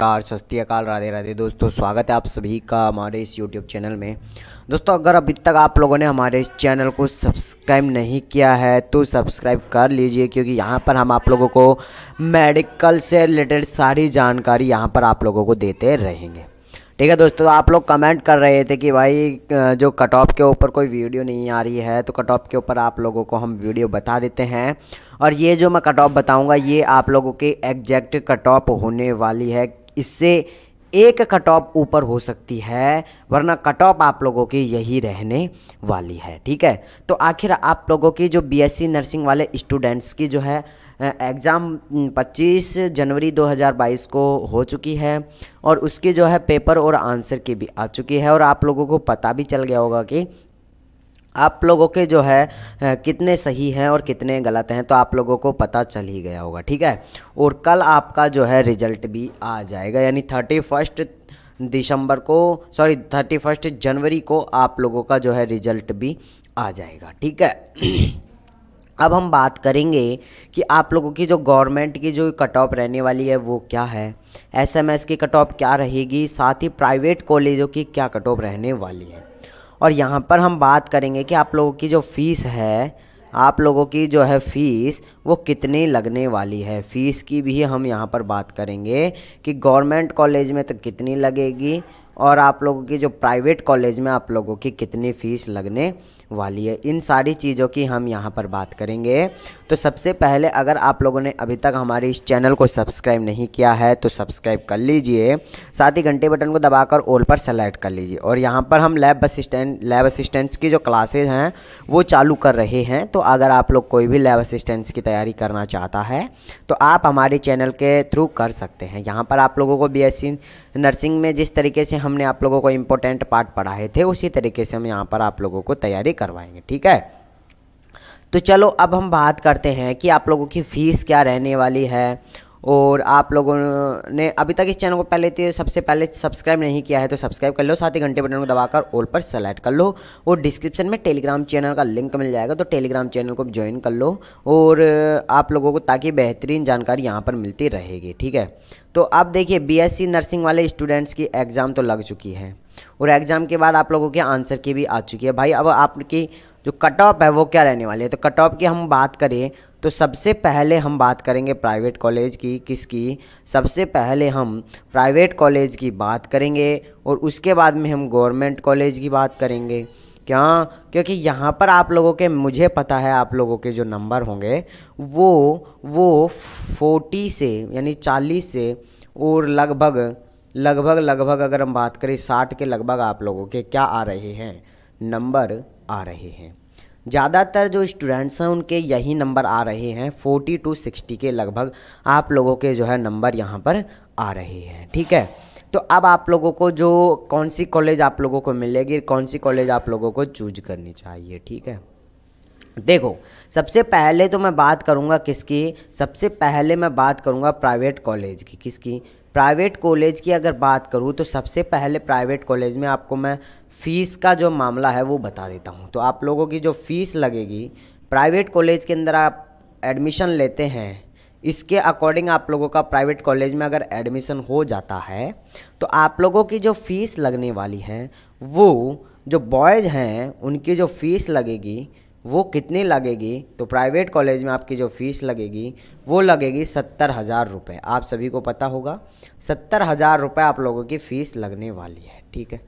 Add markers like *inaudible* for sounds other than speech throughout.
नमस्कार सस्ती अकाल राधे राधे दोस्तों स्वागत है आप सभी का हमारे इस YouTube चैनल में दोस्तों अगर अभी तक आप लोगों ने हमारे इस चैनल को सब्सक्राइब नहीं किया है तो सब्सक्राइब कर लीजिए क्योंकि यहाँ पर हम आप लोगों को मेडिकल से रिलेटेड सारी जानकारी यहाँ पर आप लोगों को देते रहेंगे ठीक है दोस्तों तो आप लोग कमेंट कर रहे थे कि भाई जो कट ऑफ के ऊपर कोई वीडियो नहीं आ रही है तो कट ऑफ के ऊपर आप लोगों को हम वीडियो बता देते हैं और ये जो मैं कट ऑफ बताऊंगा ये आप लोगों के एग्जैक्ट कट ऑफ होने वाली है इससे एक कट ऑफ ऊपर हो सकती है वरना कट ऑफ आप लोगों की यही रहने वाली है ठीक है तो आखिर आप लोगों की जो बीएससी नर्सिंग वाले स्टूडेंट्स की जो है एग्ज़ाम 25 जनवरी 2022 को हो चुकी है और उसके जो है पेपर और आंसर की भी आ चुकी है और आप लोगों को पता भी चल गया होगा कि आप लोगों के जो है कितने सही हैं और कितने गलत हैं तो आप लोगों को पता चल ही गया होगा ठीक है और कल आपका जो है रिजल्ट भी आ जाएगा यानी थर्टी फर्स्ट दिसंबर को सॉरी थर्टी फर्स्ट जनवरी को आप लोगों का जो है रिजल्ट भी आ जाएगा ठीक है *clears throat* अब हम बात करेंगे कि आप लोगों की जो गवर्नमेंट की जो कट ऑफ रहने वाली है वो क्या है एसएमएस की कट ऑफ क्या रहेगी साथ ही प्राइवेट कॉलेजों की क्या कट ऑफ रहने वाली है और यहाँ पर हम बात करेंगे कि आप लोगों की जो फ़ीस है आप लोगों की जो है फ़ीस वो कितनी लगने वाली है फ़ीस की भी हम यहाँ पर बात करेंगे कि गवर्नमेंट कॉलेज में तो कितनी लगेगी और आप लोगों की जो प्राइवेट कॉलेज में आप लोगों की कितनी फ़ीस लगने वाली है इन सारी चीज़ों की हम यहाँ पर बात करेंगे तो सबसे पहले अगर आप लोगों ने अभी तक हमारे इस चैनल को सब्सक्राइब नहीं किया है तो सब्सक्राइब कर लीजिए साथ ही घंटे बटन को दबाकर ओल पर सेलेक्ट कर लीजिए और यहाँ पर हम लैब असिस्टेंट लैब असिस्टेंट्स की जो क्लासेज हैं वो चालू कर रहे हैं तो अगर आप लोग कोई भी लैब असिस्टेंट्स की तैयारी करना चाहता है तो आप हमारे चैनल के थ्रू कर सकते हैं यहाँ पर आप लोगों को बी नर्सिंग में जिस तरीके से हमने आप लोगों को इम्पोर्टेंट पार्ट पढ़ाए थे उसी तरीके से हम यहाँ पर आप लोगों को तैयारी करवाएंगे ठीक है तो चलो अब हम बात करते हैं कि आप लोगों की फ़ीस क्या रहने वाली है और आप लोगों ने अभी तक इस चैनल को पहले तो सबसे पहले सब्सक्राइब नहीं किया है तो सब्सक्राइब कर लो साथ ही घंटे बटन को दबाकर ऑल पर सेलेक्ट कर लो और डिस्क्रिप्शन में टेलीग्राम चैनल का लिंक मिल जाएगा तो टेलीग्राम चैनल को ज्वाइन कर लो और आप लोगों को ताकि बेहतरीन जानकारी यहाँ पर मिलती रहेगी ठीक है तो अब देखिए बी नर्सिंग वाले स्टूडेंट्स की एग्ज़ाम तो लग चुकी है और एग्ज़ाम के बाद आप लोगों के आंसर की भी आ चुकी है भाई अब आपकी जो कट ऑफ है वो क्या रहने वाली है तो कट ऑफ की हम बात करें तो सबसे पहले हम बात करेंगे प्राइवेट कॉलेज की किसकी सबसे पहले हम प्राइवेट कॉलेज की बात करेंगे और उसके बाद में हम गवर्नमेंट कॉलेज की बात करेंगे क्या क्योंकि यहाँ पर आप लोगों के मुझे पता है आप लोगों के जो नंबर होंगे वो वो फोर्टी से यानी चालीस से और लगभग लगभग लगभग अगर हम बात करें साठ के लगभग आप लोगों के क्या आ रहे हैं नंबर आ रहे हैं ज़्यादातर जो स्टूडेंट्स हैं उनके यही नंबर आ रहे हैं फोर्टी टू सिक्सटी के लगभग आप लोगों के जो है नंबर यहाँ पर आ रहे हैं ठीक है तो अब आप लोगों को जो कौन सी कॉलेज आप लोगों को मिलेगी कौन सी कॉलेज आप लोगों को चूज करनी चाहिए ठीक है देखो सबसे पहले तो मैं बात करूँगा किसकी सबसे पहले मैं बात करूँगा प्राइवेट कॉलेज की किसकी प्राइवेट कॉलेज की अगर बात करूँ तो सबसे पहले प्राइवेट कॉलेज में आपको मैं फ़ीस का जो मामला है वो बता देता हूँ तो आप लोगों की जो फ़ीस लगेगी प्राइवेट कॉलेज के अंदर आप एडमिशन लेते हैं इसके अकॉर्डिंग आप लोगों का प्राइवेट कॉलेज में अगर एडमिशन हो जाता है तो आप लोगों की जो फ़ीस लगने वाली है वो जो बॉयज़ हैं उनकी जो फ़ीस लगेगी वो कितनी लगेगी तो प्राइवेट कॉलेज में आपकी जो फीस लगेगी वो लगेगी सत्तर हज़ार रुपये आप सभी को पता होगा सत्तर हज़ार रुपये आप लोगों की फ़ीस लगने वाली है ठीक है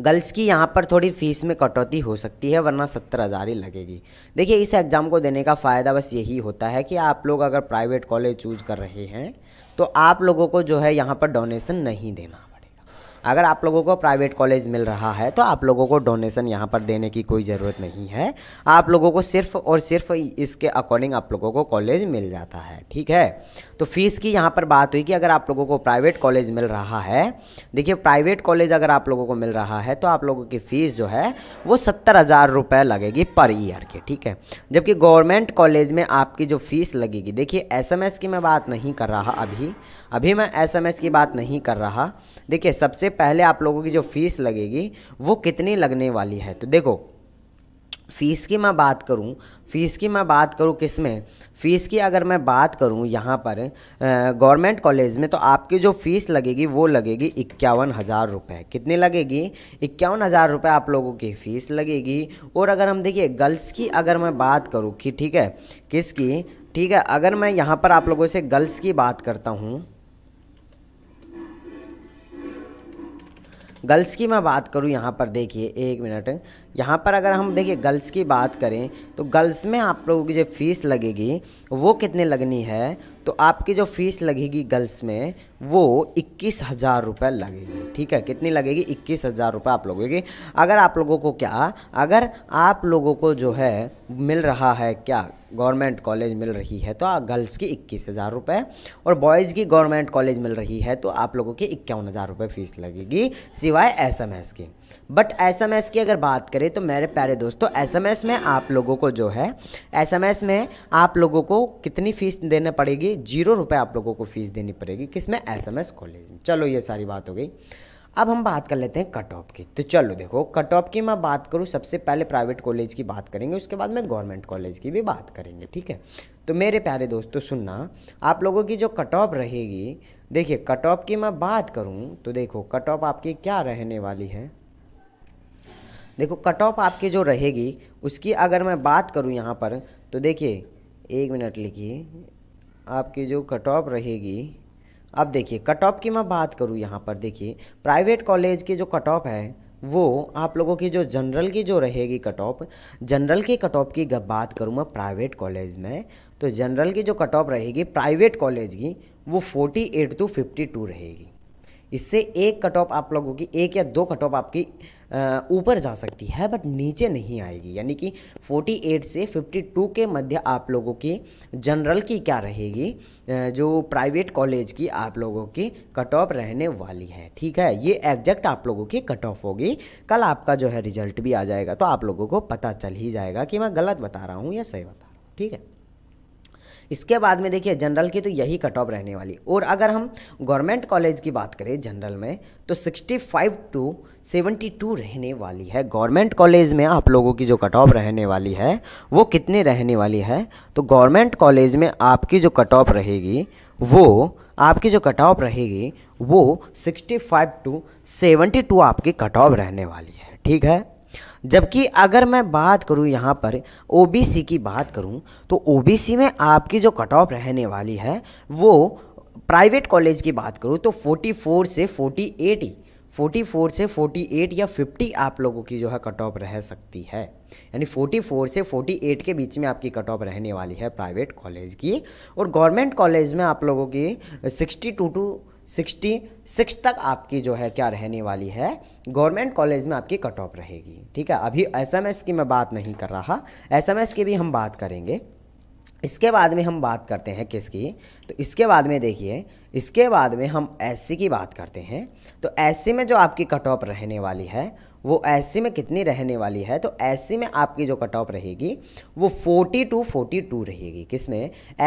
गर्ल्स की यहाँ पर थोड़ी फीस में कटौती हो सकती है वरना सत्तर हज़ार ही लगेगी देखिए इस एग्ज़ाम को देने का फ़ायदा बस यही होता है कि आप लोग अगर प्राइवेट कॉलेज चूज कर रहे हैं तो आप लोगों को जो है यहाँ पर डोनेसन नहीं देना अगर आप लोगों को प्राइवेट कॉलेज मिल रहा है तो आप लोगों को डोनेशन यहाँ पर देने की कोई ज़रूरत नहीं है आप लोगों को सिर्फ और सिर्फ इसके अकॉर्डिंग आप लोगों को कॉलेज मिल जाता है ठीक है तो फीस की यहाँ पर बात हुई कि अगर आप लोगों को प्राइवेट कॉलेज मिल रहा है देखिए प्राइवेट कॉलेज अगर आप लोगों को मिल रहा है तो आप लोगों की फ़ीस जो है वो सत्तर हज़ार रुपये लगेगी पर ईयर की ठीक है जबकि गवर्नमेंट कॉलेज में आपकी जो फ़ीस लगेगी देखिए एस की मैं बात नहीं कर रहा अभी अभी मैं एस की बात नहीं कर रहा देखिए सबसे पहले आप लोगों की जो फ़ीस लगेगी वो कितनी लगने वाली है तो देखो फ़ीस की मैं बात करूं फ़ीस की मैं बात करूं किस में फ़ीस की अगर मैं बात करूं यहाँ पर गवर्नमेंट कॉलेज में तो आपकी जो फ़ीस लगेगी वो लगेगी इक्यावन हज़ार रुपये कितनी लगेगी इक्यावन हज़ार रुपये आप लोगों की फ़ीस लगेगी और अगर हम देखिए गर्ल्स की अगर मैं बात करूँ कि ठीक है किसकी ठीक है अगर मैं यहाँ पर आप लोगों से गर्ल्स की बात करता हूँ गर्ल्स की मैं बात करूँ यहाँ पर देखिए एक मिनट यहाँ पर अगर हम देखिए गर्ल्स की बात करें तो गर्ल्स में आप लोगों की जो फ़ीस लगेगी वो कितने लगनी है तो आपकी जो फ़ीस लगेगी गर्ल्स में वो इक्कीस हज़ार रुपये लगेगी ठीक है कितनी लगेगी इक्कीस हज़ार रुपये आप लोगों की अगर आप लोगों को क्या अगर आप लोगों को जो है मिल रहा है क्या गवर्नमेंट कॉलेज मिल रही है तो गर्ल्स की इक्कीस हज़ार रुपये और बॉयज़ की गवर्नमेंट कॉलेज मिल रही है तो आप लोगों की इक्यावन हज़ार रुपये फ़ीस लगेगी सिवाय एस की बट एस की अगर बात करें तो मेरे प्यारे दोस्तों एस में आप लोगों को जो है एस में आप लोगों को कितनी फ़ीस देना पड़ेगी जीरो रुपये आप लोगों को फ़ीस देनी पड़ेगी किस में एस कॉलेज में चलो ये सारी बात हो गई अब हम बात कर लेते हैं कट ऑफ की तो चलो देखो कट ऑफ की मैं बात करूँ सबसे पहले प्राइवेट कॉलेज की बात करेंगे उसके बाद में गवर्नमेंट कॉलेज की भी बात करेंगे ठीक है तो मेरे प्यारे दोस्तों सुनना आप लोगों की जो कट ऑफ रहेगी देखिए कट ऑफ की मैं बात करूँ तो देखो कट ऑफ आपकी क्या रहने वाली है देखो कट ऑफ आपकी जो रहेगी उसकी अगर मैं बात करूँ यहाँ पर तो देखिए एक मिनट लिखिए आपकी जो कट ऑफ रहेगी अब देखिए कट ऑफ की मैं बात करूँ यहाँ पर देखिए प्राइवेट कॉलेज की जो कट ऑफ है वो आप लोगों की जो जनरल की जो रहेगी कट ऑफ जनरल की कट ऑफ की बात करूँ मैं प्राइवेट कॉलेज में तो जनरल की जो कट ऑफ रहेगी प्राइवेट कॉलेज की वो forty eight to fifty two रहेगी इससे एक कट ऑफ आप लोगों की एक या दो कट ऑफ आपकी ऊपर जा सकती है बट नीचे नहीं आएगी यानी कि 48 से 52 के मध्य आप लोगों की जनरल की क्या रहेगी जो प्राइवेट कॉलेज की आप लोगों की कट ऑफ रहने वाली है ठीक है ये एग्जैक्ट आप लोगों की कट ऑफ होगी कल आपका जो है रिजल्ट भी आ जाएगा तो आप लोगों को पता चल ही जाएगा कि मैं गलत बता रहा हूँ या सही बता रहा हूँ ठीक है इसके बाद में देखिए जनरल की तो यही कट ऑफ रहने वाली और अगर हम गवर्नमेंट कॉलेज की बात करें जनरल में तो 65 टू 72 रहने वाली है गवर्नमेंट कॉलेज में आप लोगों की जो कट ऑफ रहने वाली है वो कितनी रहने वाली है तो गवर्नमेंट कॉलेज में आपकी जो कट ऑफ रहेगी वो आपकी जो कट ऑफ रहेगी वो 65 टू 72 आपकी कट ऑफ रहने वाली है ठीक है जबकि अगर मैं बात करूँ यहाँ पर ओ की बात करूँ तो ओ में आपकी जो कट ऑफ रहने वाली है वो प्राइवेट कॉलेज की बात करूँ तो 44 से 48 ही 44 से 48 या 50 आप लोगों की जो है कट ऑफ रह सकती है यानी 44 से 48 के बीच में आपकी कट ऑफ रहने वाली है प्राइवेट कॉलेज की और गवर्नमेंट कॉलेज में आप लोगों की 62 टू सिक्सटी सिक्स तक आपकी जो है क्या रहने वाली है गवर्नमेंट कॉलेज में आपकी कट ऑफ रहेगी ठीक है अभी एसएमएस की मैं बात नहीं कर रहा एसएमएस की भी हम बात करेंगे इसके बाद में हम बात करते हैं किसकी तो इसके बाद में देखिए इसके बाद में हम एससी की बात करते हैं तो एससी में जो आपकी कट ऑफ रहने वाली है वो एस में कितनी रहने वाली है तो एस में आपकी जो कट ऑफ रहेगी वो फोर्टी टू फोर्टी टू रहेगी किसमें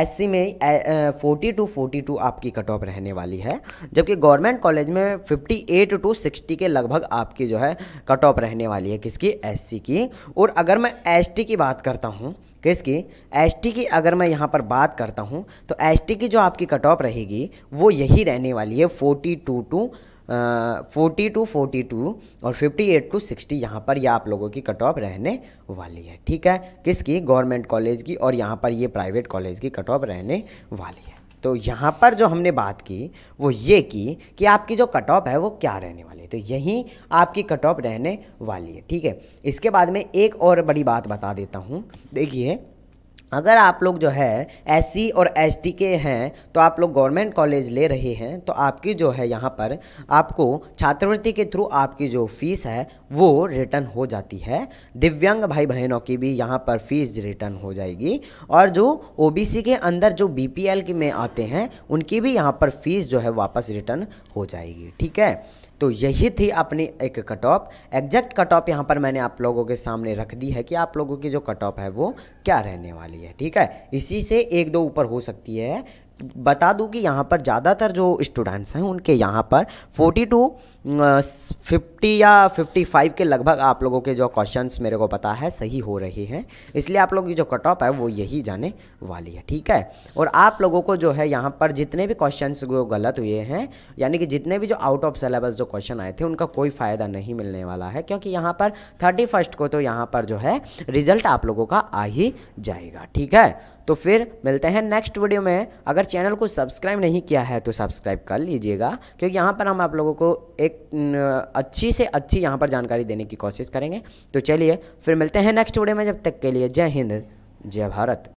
एस में फोर्टी टू फोर्टी टू आपकी कट ऑफ रहने वाली है जबकि गवर्नमेंट कॉलेज में फिफ्टी एट टू सिक्सटी के लगभग आपकी जो है कट ऑफ रहने वाली है किसकी एस की और अगर मैं एस की बात करता हूँ किसकी एस की अगर मैं यहाँ पर बात करता हूँ तो एस की जो आपकी कट ऑफ रहेगी वो यही रहने वाली है forty two to forty two forty two और फिफ्टी एट टू सिक्सटी यहाँ पर ये आप लोगों की कट ऑफ रहने वाली है ठीक है किसकी गवर्नमेंट कॉलेज की और यहाँ पर ये प्राइवेट कॉलेज की कट ऑफ रहने वाली है तो यहाँ पर जो हमने बात की वो ये की कि आपकी जो कट ऑफ है वो क्या रहने वाली है तो यहीं आपकी कट ऑफ रहने वाली है ठीक है इसके बाद में एक और बड़ी बात बता देता हूँ देखिए अगर आप लोग जो है एस और एस के हैं तो आप लोग गवर्नमेंट कॉलेज ले रहे हैं तो आपकी जो है यहाँ पर आपको छात्रवृत्ति के थ्रू आपकी जो फीस है वो रिटर्न हो जाती है दिव्यांग भाई बहनों की भी यहाँ पर फीस रिटर्न हो जाएगी और जो ओ के अंदर जो बी पी में आते हैं उनकी भी यहाँ पर फीस जो है वापस रिटर्न हो जाएगी ठीक है तो यही थी अपनी एक cut off exact cut off यहाँ पर मैंने आप लोगों के सामने रख दी है कि आप लोगों की जो कट ऑफ है वो क्या रहने वाली है ठीक है इसी से एक दो ऊपर हो सकती है बता दूं कि यहाँ पर ज़्यादातर जो स्टूडेंट्स हैं उनके यहाँ पर 42 टू फिफ्टी या 55 के लगभग आप लोगों के जो क्वेश्चंस मेरे को पता है सही हो रहे हैं इसलिए आप लोगों की जो कट ऑफ है वो यही जाने वाली है ठीक है और आप लोगों को जो है यहाँ पर जितने भी क्वेश्चन गलत हुए हैं यानी कि जितने भी जो आउट ऑफ सिलेबस जो क्वेश्चन आए थे उनका कोई फ़ायदा नहीं मिलने वाला है क्योंकि यहाँ पर थर्टी को तो यहाँ पर जो है रिजल्ट आप लोगों का आ ही जाएगा ठीक है तो फिर मिलते हैं नेक्स्ट वीडियो में अगर चैनल को सब्सक्राइब नहीं किया है तो सब्सक्राइब कर लीजिएगा क्योंकि यहाँ पर हम आप लोगों को एक अच्छी से अच्छी यहाँ पर जानकारी देने की कोशिश करेंगे तो चलिए फिर मिलते हैं नेक्स्ट वीडियो में जब तक के लिए जय हिंद जय भारत